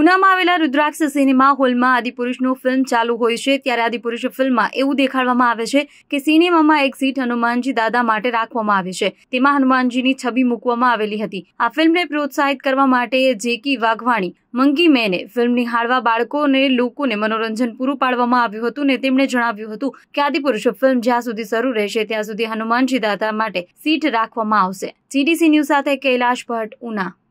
ઉનામાં આવેલા રુદ્રાક્ષ સિનેમા હોલમાં આદિપુરુષનું ફિલ્મ ચાલુ હોય છે ત્યારે આદિપુરુષ ફિલ્મમાં એવું દેખાડવામાં આવે છે કે સિનેમામાં એક સીટ હનુમાનજી દાદા માટે રાખવામાં આવી છે તેમાં હનુમાનજીની છબી મૂકવામાં આવેલી હતી આ ફિલ્મને પ્રોત્સાહિત કરવા માટે જેકી વાઘવાણી મંગી મેને ફિલ્મ નિહાળવા બાળકોને લોકોને મનોરંજન પૂરું પાડવામાં આવ્યું હતું ને તેમણે જણાવ્યું હતું કે આદિપુરુષ ફિલ્મ જ્યાં સુધી શરૂ રહેશે ત્યાં સુધી હનુમાનજી દાદા માટે સીટ રાખવામાં આવશે સીડીસી ન્યૂઝ સાથે કૈલાશ ભટ્ટ ઉના